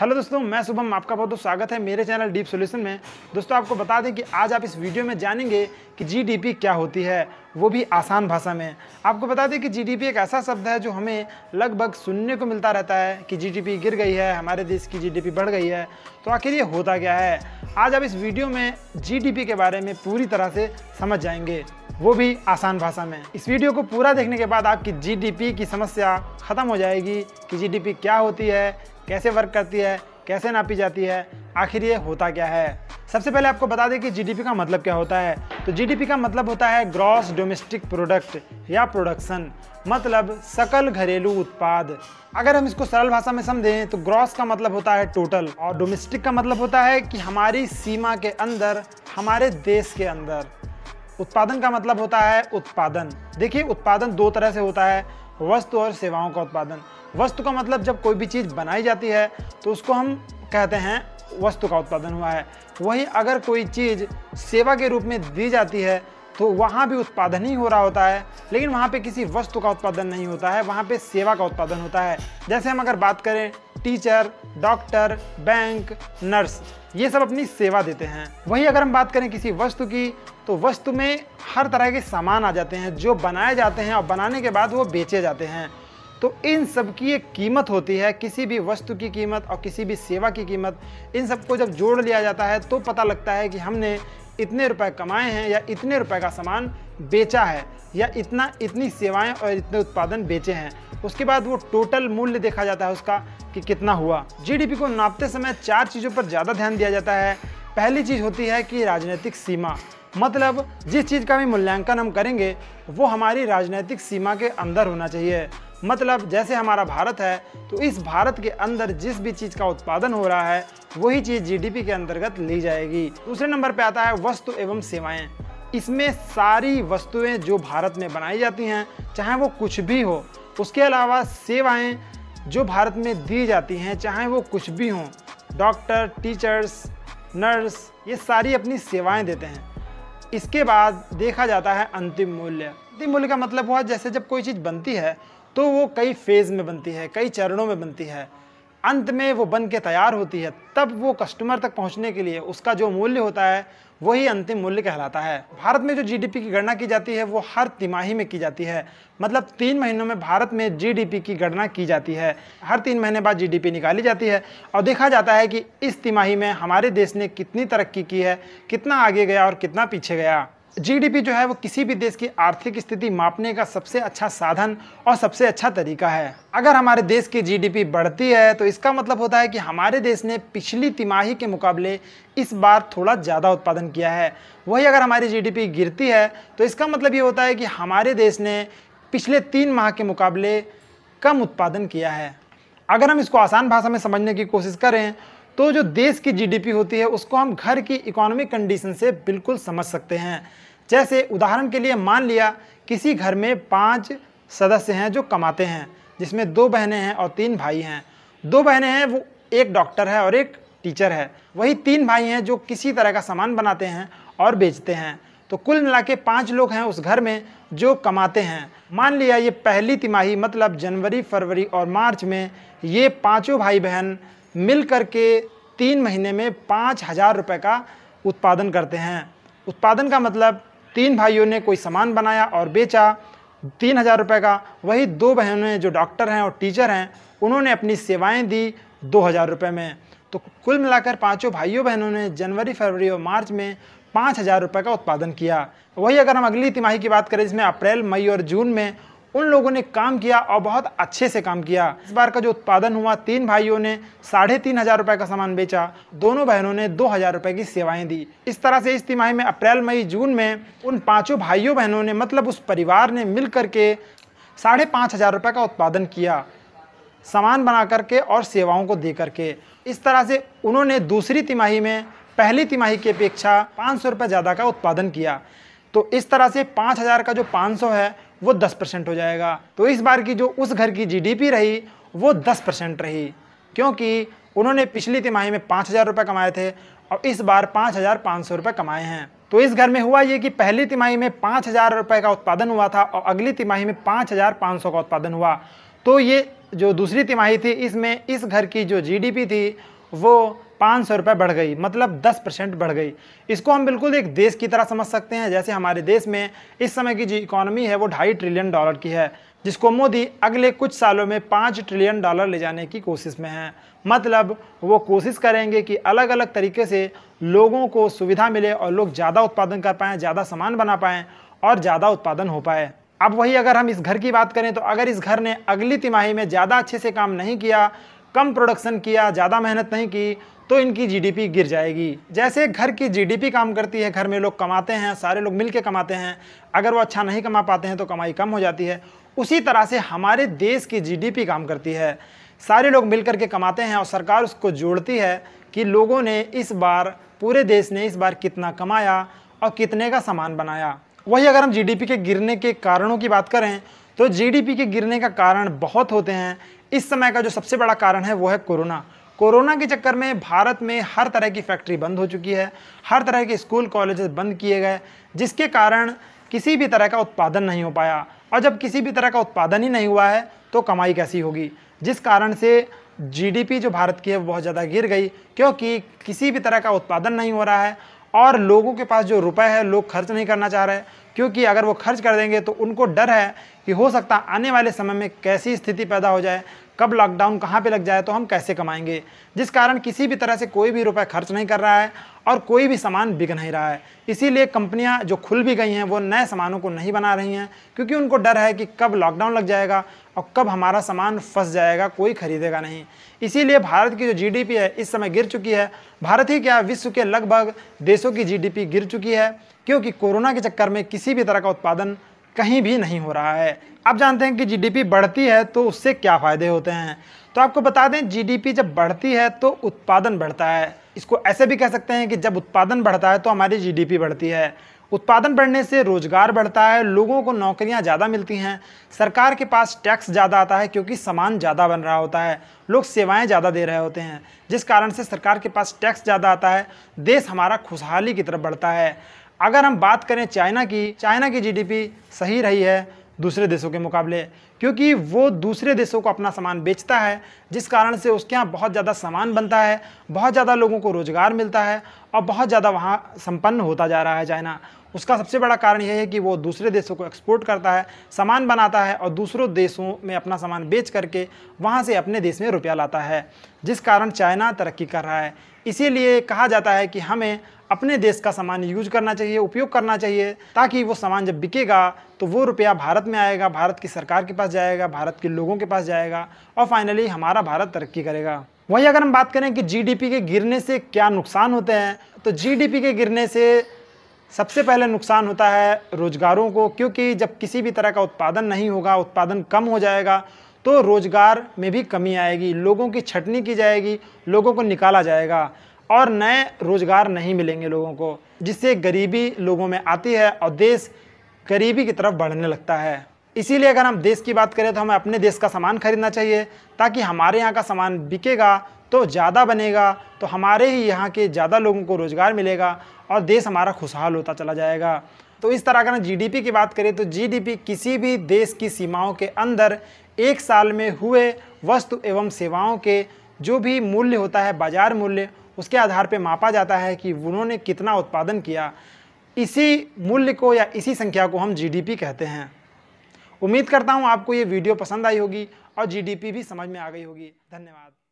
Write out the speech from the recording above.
hello दोस्तों मैं शुभम आपका बहुत बहुत स्वागत है मेरे चैनल डीप सॉल्यूशन में दोस्तों आपको बता दें कि आज आप इस वीडियो में जानेंगे कि जीडीपी क्या होती है वो भी आसान भाषा में आपको बता दें कि जीडीपी एक ऐसा शब्द है जो हमें लगभग सुनने को मिलता रहता है कि जीडीपी गिर गई है हमारे देश की जी बढ़ गई है तो आखिर ये होता क्या है आज आप इस वीडियो में जी के बारे में पूरी तरह से समझ जाएंगे वो भी आसान भाषा में इस वीडियो को पूरा देखने के बाद आपकी जीडीपी की समस्या ख़त्म हो जाएगी कि जीडीपी क्या होती है कैसे वर्क करती है कैसे नापी जाती है आखिर ये होता क्या है सबसे पहले आपको बता दें कि जीडीपी का मतलब क्या होता है तो जीडीपी का मतलब होता है ग्रॉस डोमेस्टिक प्रोडक्ट या प्रोडक्शन मतलब सकल घरेलू उत्पाद अगर हम इसको सरल भाषा में समझें तो ग्रॉस का मतलब होता है टोटल और डोमेस्टिक का मतलब होता है कि हमारी सीमा के अंदर हमारे देश के अंदर उत्पादन का मतलब होता है उत्पादन देखिए उत्पादन दो तरह से होता है वस्तु और सेवाओं का उत्पादन वस्तु का मतलब जब कोई भी चीज़ बनाई जाती है तो उसको हम कहते हैं वस्तु का उत्पादन हुआ है वहीं अगर कोई चीज़ सेवा के रूप में दी जाती है तो वहाँ भी उत्पादन ही हो रहा होता है लेकिन वहाँ पे किसी वस्तु का उत्पादन नहीं होता है वहाँ पे सेवा का उत्पादन होता है जैसे हम अगर बात करें टीचर डॉक्टर बैंक नर्स ये सब अपनी सेवा देते हैं वहीं अगर हम बात करें किसी वस्तु की तो वस्तु में हर तरह के सामान आ जाते हैं जो बनाए जाते हैं और बनाने के बाद वो बेचे जाते हैं तो इन सब की एक कीमत होती है किसी भी वस्तु की कीमत और किसी भी सेवा की कीमत इन सबको जब जोड़ लिया जाता है तो पता लगता है कि हमने इतने रुपए कमाए हैं या इतने रुपए का सामान बेचा है या इतना इतनी सेवाएं और इतने उत्पादन बेचे हैं उसके बाद वो टोटल मूल्य देखा जाता है उसका कि कितना हुआ जीडीपी को नापते समय चार चीज़ों पर ज़्यादा ध्यान दिया जाता है पहली चीज़ होती है कि राजनीतिक सीमा मतलब जिस चीज़ का भी मूल्यांकन हम करेंगे वो हमारी राजनीतिक सीमा के अंदर होना चाहिए मतलब जैसे हमारा भारत है तो इस भारत के अंदर जिस भी चीज़ का उत्पादन हो रहा है वही चीज़ जीडीपी के अंतर्गत ली जाएगी दूसरे नंबर पे आता है वस्तु एवं सेवाएं इसमें सारी वस्तुएं जो भारत में बनाई जाती हैं चाहे वो कुछ भी हो उसके अलावा सेवाएं जो भारत में दी जाती हैं चाहे वो कुछ भी हों डॉक्टर टीचर्स नर्स ये सारी अपनी सेवाएं देते हैं इसके बाद देखा जाता है अंतिम मूल्य अंतिम मूल्य का मतलब हुआ जैसे जब कोई चीज़ बनती है तो वो कई फेज़ में बनती है कई चरणों में बनती है अंत में वो बन के तैयार होती है तब वो कस्टमर तक पहुंचने के लिए उसका जो मूल्य होता है वही अंतिम मूल्य कहलाता है भारत में जो जीडीपी की गणना की जाती है वो हर तिमाही में की जाती है मतलब तीन महीनों में भारत में जीडीपी की गणना की जाती है हर तीन महीने बाद जीडीपी निकाली जाती है और देखा जाता है कि इस तिमाही में हमारे देश ने कितनी तरक्की की है कितना आगे गया और कितना पीछे गया जीडीपी जो है वो किसी भी देश की आर्थिक स्थिति मापने का सबसे अच्छा साधन और सबसे अच्छा तरीका है अगर हमारे देश की जीडीपी बढ़ती है तो इसका मतलब होता है कि हमारे देश ने पिछली तिमाही के मुकाबले इस बार थोड़ा ज़्यादा उत्पादन किया है वही अगर हमारी जीडीपी गिरती है तो इसका मतलब ये होता है कि हमारे देश ने पिछले तीन माह के मुकाबले कम उत्पादन किया है अगर हम इसको आसान भाषा में समझने की कोशिश करें तो जो देश की जीडीपी होती है उसको हम घर की इकोनॉमिक कंडीशन से बिल्कुल समझ सकते हैं जैसे उदाहरण के लिए मान लिया किसी घर में पाँच सदस्य हैं जो कमाते हैं जिसमें दो बहनें हैं और तीन भाई हैं दो बहनें हैं वो एक डॉक्टर है और एक टीचर है वही तीन भाई हैं जो किसी तरह का सामान बनाते हैं और बेचते हैं तो कुल मिला के पाँच लोग हैं उस घर में जो कमाते हैं मान लिया ये पहली तिमाही मतलब जनवरी फरवरी और मार्च में ये पाँचों भाई बहन मिल करके तीन महीने में पाँच हज़ार रुपये का उत्पादन करते हैं उत्पादन का मतलब तीन भाइयों ने कोई सामान बनाया और बेचा तीन हज़ार रुपये का वही दो ने जो डॉक्टर हैं और टीचर हैं उन्होंने अपनी सेवाएं दी दो हज़ार रुपये में तो कुल मिलाकर पांचों भाइयों बहनों ने जनवरी फरवरी और मार्च में पाँच हज़ार रुपये का उत्पादन किया वही अगर हम अगली तिमाही की बात करें जिसमें अप्रैल मई और जून में उन लोगों ने काम किया और बहुत अच्छे से काम किया इस बार का जो उत्पादन हुआ तीन भाइयों ने साढ़े तीन हज़ार रुपए का सामान बेचा दोनों बहनों ने दो हज़ार रुपए की सेवाएं दी इस तरह से इस तिमाही में अप्रैल मई जून में उन पाँचों भाइयों बहनों ने मतलब उस परिवार ने मिल करके साढ़े पाँच हज़ार रुपये का उत्पादन किया सामान बना करके और सेवाओं को दे करके इस तरह से उन्होंने दूसरी तिमाही में पहली तिमाही की अपेक्षा पाँच सौ रुपये ज़्यादा का उत्पादन किया तो इस तरह से पाँच हज़ार का जो पाँच सौ है वो दस परसेंट हो जाएगा तो इस बार की जो उस घर की जीडीपी रही वो दस परसेंट रही क्योंकि उन्होंने पिछली तिमाही में पाँच हज़ार रुपये कमाए थे और इस बार पाँच हज़ार पाँच सौ रुपये कमाए हैं तो इस घर में हुआ ये कि पहली तिमाही में पाँच हज़ार रुपये का उत्पादन हुआ था और अगली तिमाही में पाँच हज़ार पाँच सौ का उत्पादन हुआ तो ये जो दूसरी तिमाही थी इसमें इस घर की जो जीडीपी थी वो पाँच सौ रुपये बढ़ गई मतलब दस परसेंट बढ़ गई इसको हम बिल्कुल एक देश की तरह समझ सकते हैं जैसे हमारे देश में इस समय की जो इकोनॉमी है वो ढाई ट्रिलियन डॉलर की है जिसको मोदी अगले कुछ सालों में पाँच ट्रिलियन डॉलर ले जाने की कोशिश में हैं मतलब वो कोशिश करेंगे कि अलग अलग तरीके से लोगों को सुविधा मिले और लोग ज़्यादा उत्पादन कर पाएँ ज़्यादा सामान बना पाएँ और ज़्यादा उत्पादन हो पाए अब वही अगर हम इस घर की बात करें तो अगर इस घर ने अगली तिमाही में ज़्यादा अच्छे से काम नहीं किया कम प्रोडक्शन किया ज़्यादा मेहनत नहीं की तो इनकी जीडीपी गिर जाएगी जैसे घर की जीडीपी काम करती है घर में लोग कमाते हैं सारे लोग मिलके कमाते हैं अगर वो अच्छा नहीं कमा पाते हैं तो कमाई कम हो जाती है उसी तरह से हमारे देश की जीडीपी काम करती है सारे लोग मिल के कमाते हैं और सरकार उसको जोड़ती है कि लोगों ने इस बार पूरे देश ने इस बार कितना कमाया और कितने का सामान बनाया वही अगर हम जीडीपी के गिरने के कारणों की बात करें तो जीडीपी के गिरने का कारण बहुत होते हैं इस समय का जो सबसे बड़ा कारण है वो है कोरोना कोरोना के चक्कर में भारत में हर तरह की फैक्ट्री बंद हो चुकी है हर तरह के स्कूल कॉलेजेस बंद किए गए जिसके कारण किसी भी तरह का उत्पादन नहीं हो पाया और जब किसी भी तरह का उत्पादन ही नहीं हुआ है तो कमाई कैसी होगी जिस कारण से जीडीपी जो भारत की है वो बहुत ज़्यादा गिर गई क्योंकि किसी भी तरह का उत्पादन नहीं हो रहा है और लोगों के पास जो रुपए है लोग खर्च नहीं करना चाह रहे क्योंकि अगर वो खर्च कर देंगे तो उनको डर है कि हो सकता आने वाले समय में कैसी स्थिति पैदा हो जाए कब लॉकडाउन कहाँ पे लग जाए तो हम कैसे कमाएंगे जिस कारण किसी भी तरह से कोई भी रुपए खर्च नहीं कर रहा है और कोई भी सामान बिक नहीं रहा है इसीलिए कंपनियां जो खुल भी गई हैं वो नए सामानों को नहीं बना रही हैं क्योंकि उनको डर है कि कब लॉकडाउन लग जाएगा और कब हमारा सामान फंस जाएगा कोई खरीदेगा नहीं इसीलिए भारत की जो जी है इस समय गिर चुकी है भारत ही क्या विश्व के लगभग देशों की जी गिर चुकी है क्योंकि कोरोना के चक्कर में किसी भी तरह का उत्पादन कहीं भी नहीं हो रहा है आप जानते हैं कि जीडीपी बढ़ती है तो उससे क्या फ़ायदे होते हैं तो आपको बता दें जीडीपी जब बढ़ती है तो उत्पादन बढ़ता है इसको ऐसे भी कह सकते हैं कि जब उत्पादन बढ़ता है तो हमारी जीडीपी बढ़ती है उत्पादन बढ़ने से रोजगार बढ़ता है लोगों को नौकरियां ज़्यादा मिलती हैं सरकार के पास टैक्स ज़्यादा आता है क्योंकि सामान ज़्यादा बन रहा होता है लोग सेवाएं ज़्यादा दे रहे होते हैं जिस कारण से सरकार के पास टैक्स ज़्यादा आता है देश हमारा खुशहाली की तरफ बढ़ता है अगर हम बात करें चाइना की चाइना की जीडीपी सही रही है दूसरे देशों के मुकाबले क्योंकि वो दूसरे देशों को अपना सामान बेचता है जिस कारण से उसके यहाँ बहुत ज़्यादा सामान बनता है बहुत ज़्यादा लोगों को रोज़गार मिलता है और बहुत ज़्यादा वहाँ संपन्न होता जा रहा है चाइना उसका सबसे बड़ा कारण यह है कि वो दूसरे देशों को एक्सपोर्ट करता है सामान बनाता है और दूसरों देशों में अपना सामान बेच करके वहाँ से अपने देश में रुपया लाता है जिस कारण चाइना तरक्की कर रहा है इसीलिए कहा जाता है कि हमें अपने देश का सामान यूज करना चाहिए उपयोग करना चाहिए ताकि वो सामान जब बिकेगा तो वो रुपया भारत में आएगा भारत की सरकार के पास जाएगा भारत के लोगों के पास जाएगा और फाइनली हमारा भारत तरक्की करेगा वहीं अगर हम बात करें कि जीडीपी के गिरने से क्या नुकसान होते हैं तो जीडीपी के गिरने से सबसे पहले नुकसान होता है रोज़गारों को क्योंकि जब किसी भी तरह का उत्पादन नहीं होगा उत्पादन कम हो जाएगा तो रोज़गार में भी कमी आएगी लोगों की छटनी की जाएगी लोगों को निकाला जाएगा और नए रोज़गार नहीं मिलेंगे लोगों को जिससे गरीबी लोगों में आती है और देश गरीबी की तरफ बढ़ने लगता है इसीलिए अगर हम देश की बात करें तो हमें अपने देश का सामान खरीदना चाहिए ताकि हमारे यहाँ का सामान बिकेगा तो ज़्यादा बनेगा तो हमारे ही यहाँ के ज़्यादा लोगों को रोज़गार मिलेगा और देश हमारा खुशहाल होता चला जाएगा तो इस तरह अगर हम जीडीपी की बात करें तो जीडीपी किसी भी देश की सीमाओं के अंदर एक साल में हुए वस्तु एवं सेवाओं के जो भी मूल्य होता है बाजार मूल्य उसके आधार पर मापा जाता है कि उन्होंने कितना उत्पादन किया इसी मूल्य को या इसी संख्या को हम जीडीपी कहते हैं उम्मीद करता हूँ आपको ये वीडियो पसंद आई होगी और जीडीपी भी समझ में आ गई होगी धन्यवाद